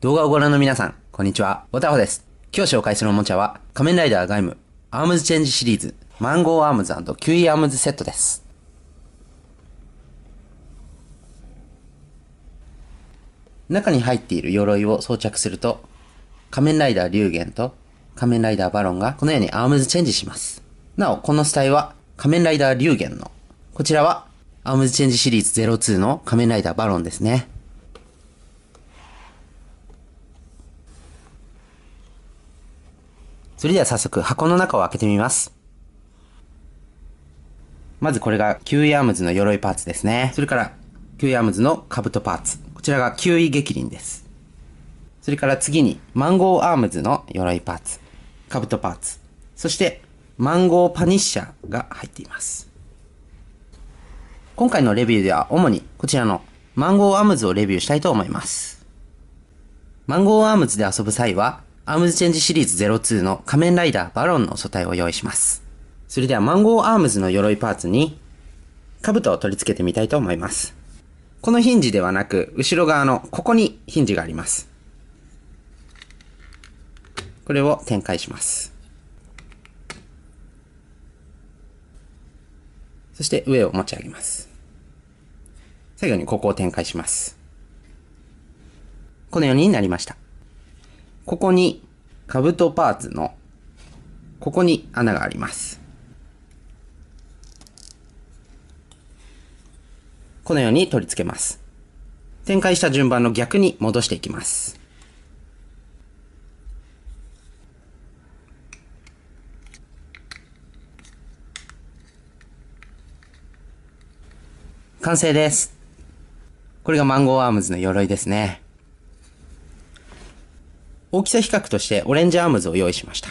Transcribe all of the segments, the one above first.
動画をご覧の皆さん、こんにちは。おたほです。今日紹介するおもちゃは、仮面ライダーガイム、アームズチェンジシリーズ、マンゴーアームズキウイアームズセットです。中に入っている鎧を装着すると、仮面ライダー龍玄と仮面ライダーバロンがこのようにアームズチェンジします。なお、このスタイは仮面ライダー龍玄の、こちらはアームズチェンジシリーズ02の仮面ライダーバロンですね。それでは早速箱の中を開けてみます。まずこれがキウイアームズの鎧パーツですね。それからキウイアームズの兜パーツ。こちらがキウイ激輪です。それから次にマンゴーアームズの鎧パーツ。兜パーツ。そしてマンゴーパニッシャーが入っています。今回のレビューでは主にこちらのマンゴーアームズをレビューしたいと思います。マンゴーアームズで遊ぶ際はアームズチェンジシリーズ02の仮面ライダーバロンの素体を用意します。それではマンゴーアームズの鎧パーツに、兜を取り付けてみたいと思います。このヒンジではなく、後ろ側のここにヒンジがあります。これを展開します。そして上を持ち上げます。最後にここを展開します。このようになりました。ここに、兜パーツの、ここに穴があります。このように取り付けます。展開した順番の逆に戻していきます。完成です。これがマンゴーアームズの鎧ですね。大きさ比較としてオレンジアームズを用意しました。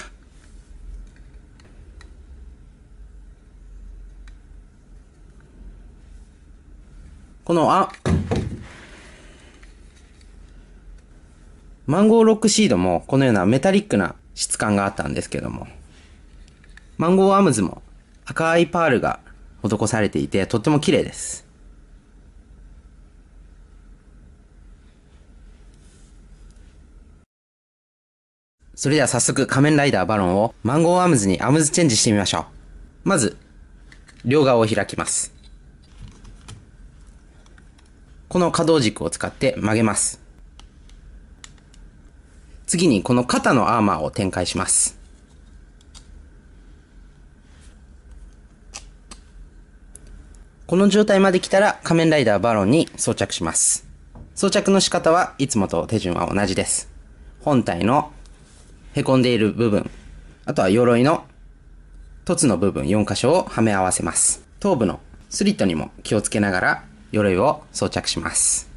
このあ、マンゴーロックシードもこのようなメタリックな質感があったんですけども、マンゴーアームズも赤いパールが施されていてとっても綺麗です。それでは早速仮面ライダーバロンをマンゴーアームズにアームズチェンジしてみましょう。まず、両側を開きます。この可動軸を使って曲げます。次にこの肩のアーマーを展開します。この状態まで来たら仮面ライダーバロンに装着します。装着の仕方はいつもと手順は同じです。本体の凹んでいる部分、あとは鎧の凸の部分4箇所をはめ合わせます。頭部のスリットにも気をつけながら鎧を装着します。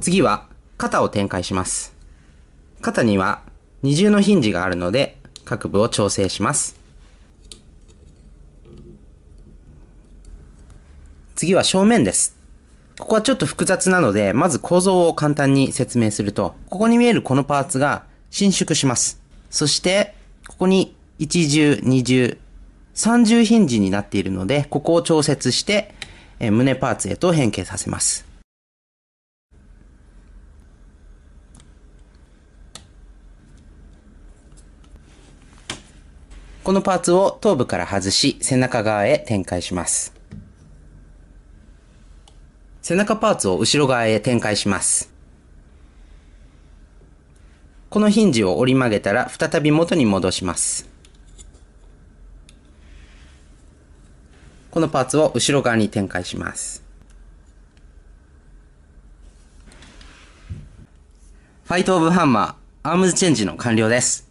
次は肩を展開します。肩には二重のヒンジがあるので各部を調整します。次は正面です。ここはちょっと複雑なので、まず構造を簡単に説明すると、ここに見えるこのパーツが伸縮します。そして、ここに1重、2重、3重ヒンジになっているので、ここを調節して、え胸パーツへと変形させます。このパーツを頭部から外し、背中側へ展開します。背中パーツを後ろ側へ展開します。このヒンジを折り曲げたら再び元に戻します。このパーツを後ろ側に展開します。ファイトオブハンマー、アームズチェンジの完了です。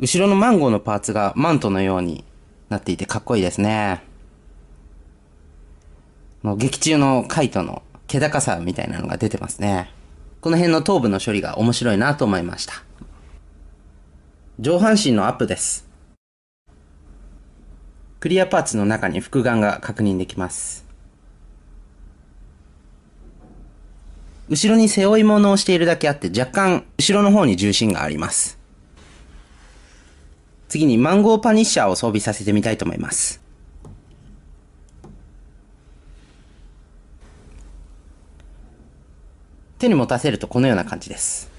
後ろのマンゴーのパーツがマントのようになっていてかっこいいですね。もう劇中のカイトの気高さみたいなのが出てますね。この辺の頭部の処理が面白いなと思いました。上半身のアップです。クリアパーツの中に複眼が確認できます。後ろに背負い物をしているだけあって若干後ろの方に重心があります。次にマンゴーパニッシャーを装備させてみたいと思います。手に持たせるとこのような感じです。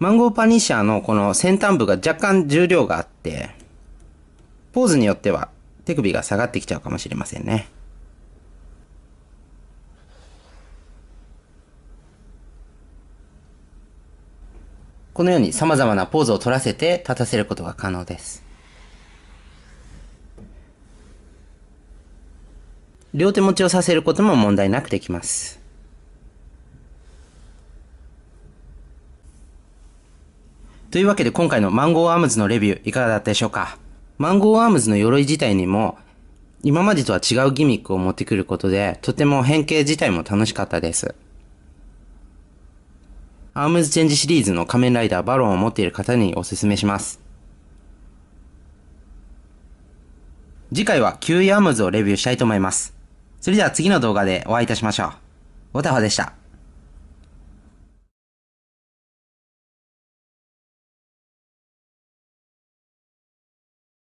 マンゴーパニッシャーのこの先端部が若干重量があって、ポーズによっては手首が下がってきちゃうかもしれませんね。このように様々なポーズを取らせて立たせることが可能です。両手持ちをさせることも問題なくできます。というわけで今回のマンゴーアームズのレビューいかがだったでしょうかマンゴーアームズの鎧自体にも今までとは違うギミックを持ってくることでとても変形自体も楽しかったです。アームズチェンジシリーズの仮面ライダーバロンを持っている方にお勧めします。次回はキウアームズをレビューしたいと思います。それでは次の動画でお会いいたしましょう。おたはでした。